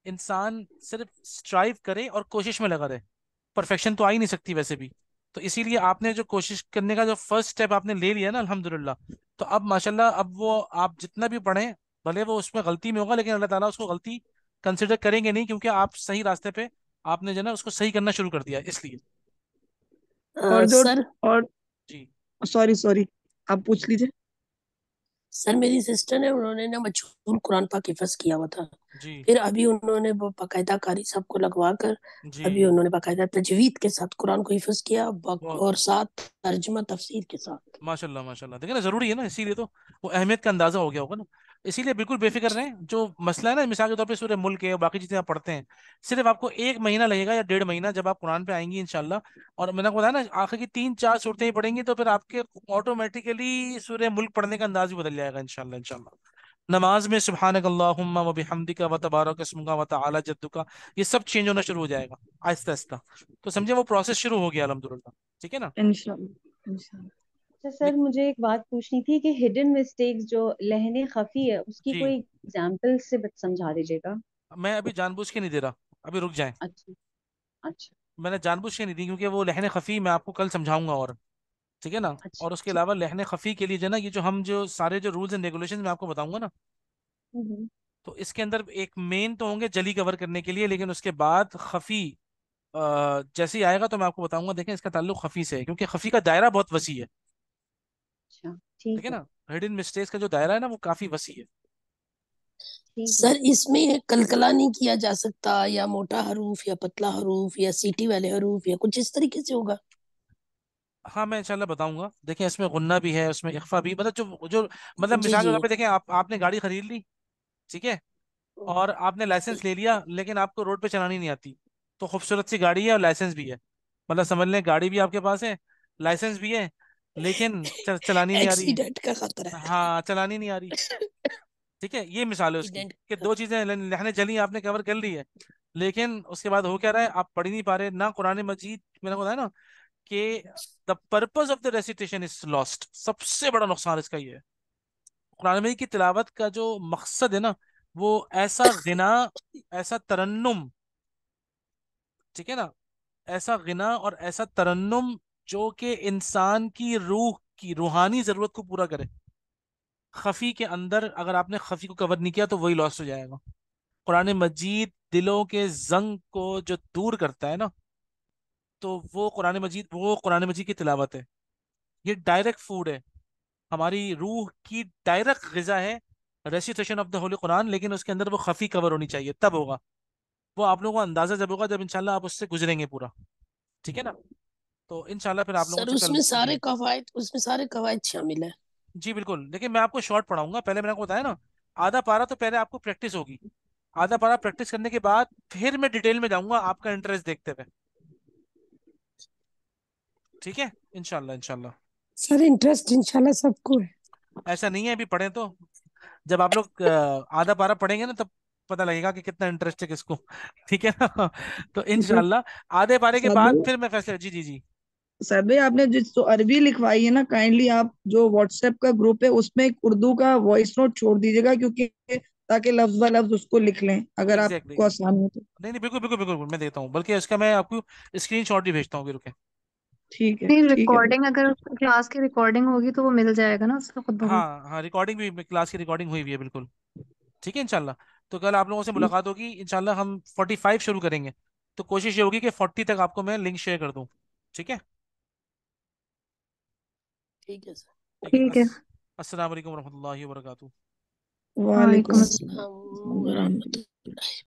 [SPEAKER 1] इंसान सिर्फ स्ट्राइव करे और कोशिश में लगा रहे परफेक्शन तो आ ही नहीं सकती वैसे भी तो इसीलिए आपने जो कोशिश करने का जो फर्स्ट स्टेप आपने ले लिया ना अल्हम्दुलिल्लाह तो अब माशाल्लाह अब वो आप जितना भी पढ़ें भले वो उसमें गलती में होगा लेकिन अल्लाह ताला उसको गलती कंसिडर करेंगे नहीं क्योंकि आप सही रास्ते पे आपने जो ना उसको सही करना शुरू कर दिया
[SPEAKER 3] इसलिए और जो सर और जी सॉरी सॉरी आप पूछ लीजिए
[SPEAKER 2] सर मेरी सिस्टर है उन्होंने ना मशहूर कुरान पाक हिफज किया हुआ था फिर अभी उन्होंने बाकायदा कारी को लगवा कर अभी उन्होंने बाकायदा तजवीद के साथ कुरान को हिफज किया और साथ तर्जमा तफसीर के साथ
[SPEAKER 1] माशाल्लाह माशाल्लाह देखिए ना जरूरी है ना इसीलिए तो वो अहमियत का अंदाजा हो गया होगा ना इसीलिए बिल्कुल बेफिक्र रहें जो मसला है ना मिसाल के तौर पर सूर्य मुल्क है बाकी चीज़ें आप पढ़ते हैं सिर्फ आपको एक महीना लगेगा या डेढ़ महीना जब आप कुरान पे आएंगी इनशाला और मैंने बताया ना आखिर की तीन चार सूरतें ही पढ़ेंगी तो फिर आपके ऑटोमेटिकली सूर्य मुल्क पढ़ने का अंदाज भी बदल जाएगा इनशाला इनशाला नमाज में सुबहानकल्लाहुम्मा व बिहमदिका व तबारक इसमुका व तआला का ये सब चेंज होना शुरू हो जाएगा आहिस्ता आहिस्ता तो समझे वो प्रोसेस शुरू हो गया अलहमदुल्ला ठीक
[SPEAKER 2] है
[SPEAKER 3] ना इंशाल्लाह
[SPEAKER 2] अच्छा सर मुझे एक बात पूछनी थी कि हिडन मिस्टेक्स जो लहने खफी है उसकी जी कोई एग्जांपल से समझा दीजिएगा
[SPEAKER 1] मैं अभी जानबूझ के नहीं दे रहा अभी रुक जाएं अच्छा अच्छा मैंने जानबूझ के नहीं दी क्योंकि वो लहने खफी मैं आपको कल समझाऊंगा और ठीक है ना अच्छा और उसके अलावा लहने खफी के लिए जो ना ये जो हम जो सारे जो रूल्स एंड रेगुलेशन मैं आपको बताऊंगा ना हम्म, हम्म। तो इसके अंदर एक मेन तो होंगे जली कवर करने के लिए लेकिन उसके बाद खफी जैसे ही आएगा तो मैं आपको बताऊंगा देखें इसका ताल्लुक खफी से है क्योंकि खफी का दायरा बहुत वसी है ठीक है ना हिडन मिस्टेक्स का जो दायरा है ना वो काफी वसी है
[SPEAKER 2] सर इसमें कलकला नहीं किया जा सकता या मोटा हरूफ या पतला हरूफ या सीटी वाले हरूफ या कुछ इस तरीके से होगा
[SPEAKER 1] हाँ मैं इंशाल्लाह बताऊंगा देखिए इसमें गुन्ना भी है उसमें इख्फा भी मतलब जो जो मतलब मिसाल के तौर पे देखिए आप आपने गाड़ी खरीद ली ठीक है और आपने लाइसेंस ले लिया लेकिन आपको रोड पे चलानी नहीं आती तो खूबसूरत सी गाड़ी है और लाइसेंस भी है मतलब समझ लें गाड़ी भी आपके पास है लाइसेंस भी है लेकिन चल, चलानी नहीं आ रही
[SPEAKER 2] एक्सीडेंट का खतरा
[SPEAKER 1] है हाँ चलानी नहीं आ रही ठीक है ये मिसाल है उसकी कि दो चीजें लहने चली आपने कवर कर ली है लेकिन उसके बाद हो क्या रहा है आप पढ़ ही नहीं पा रहे ना कुरान मजीद मैंने बताया ना कि the purpose of the recitation is lost सबसे बड़ा नुकसान इसका ये है कुरान मजीद की तिलावत का जो मकसद है ना वो ऐसा गिना ऐसा तरन्नुम ठीक है ना ऐसा गिना और ऐसा तरन्नुम जो कि इंसान की रूह की रूहानी जरूरत को पूरा करे खफी के अंदर अगर आपने खफी को कवर नहीं किया तो वही लॉस हो जाएगा कुरान मजीद दिलों के जंग को जो दूर करता है ना तो वो कुरान मजीद वो कुरान मजीद की तिलावत है ये डायरेक्ट फूड है हमारी रूह की डायरेक्ट गजा है recitation of the holy Quran लेकिन उसके अंदर वो खफी कवर होनी चाहिए तब होगा वो आप लोगों को अंदाज़ा जब होगा जब इंशाल्लाह आप उससे गुजरेंगे पूरा ठीक है ना तो इनशाला फिर आप लोगों सर उसमें सारे
[SPEAKER 2] कवायद उसमें सारे कवायद शामिल है
[SPEAKER 1] जी बिल्कुल लेकिन मैं आपको शॉर्ट पढ़ाऊंगा पहले मैंने आपको बताया ना आधा पारा तो पहले आपको प्रैक्टिस होगी आधा पारा प्रैक्टिस करने के बाद फिर मैं डिटेल में जाऊंगा आपका इंटरेस्ट देखते हुए ठीक है इनशाला इनशाला
[SPEAKER 2] सर इंटरेस्ट इनशाला सबको है
[SPEAKER 1] ऐसा नहीं है अभी पढ़े तो जब आप लोग आधा पारा पढ़ेंगे ना तब पता लगेगा कि कितना इंटरेस्ट है किसको ठीक है ना तो हम्म। इनशाला आधे पारे के बाद फिर मैं फैसला जी जी जी
[SPEAKER 3] सर भाई आपने जिस तो अरबी लिखवाई है ना काइंडली आप जो व्हाट्सएप का ग्रुप है उसमें एक उर्दू का वॉइस नोट छोड़ दीजिएगा क्योंकि ताकि लफ्ज ब लफ्ज उसको लिख लें अगर exactly. आपको आसान हो तो
[SPEAKER 1] नहीं नहीं बिल्कुल बिल्कुल बिल्कुल मैं देता हूँ बल्कि इसका मैं आपको स्क्रीनशॉट भी भेजता हूँ रुके
[SPEAKER 3] ठीक है ठीक रिकॉर्डिंग अगर क्लास की रिकॉर्डिंग होगी तो वो मिल जाएगा ना उसका खुद हाँ
[SPEAKER 1] हाँ रिकॉर्डिंग भी क्लास की रिकॉर्डिंग हुई हुई है बिल्कुल ठीक है इनशाला तो कल आप लोगों से मुलाकात होगी इनशाला हम 45 शुरू करेंगे तो कोशिश ये होगी कि फोर्टी तक आपको मैं लिंक शेयर कर दूँ ठीक है
[SPEAKER 2] ठीक है
[SPEAKER 1] सर ठीक
[SPEAKER 2] है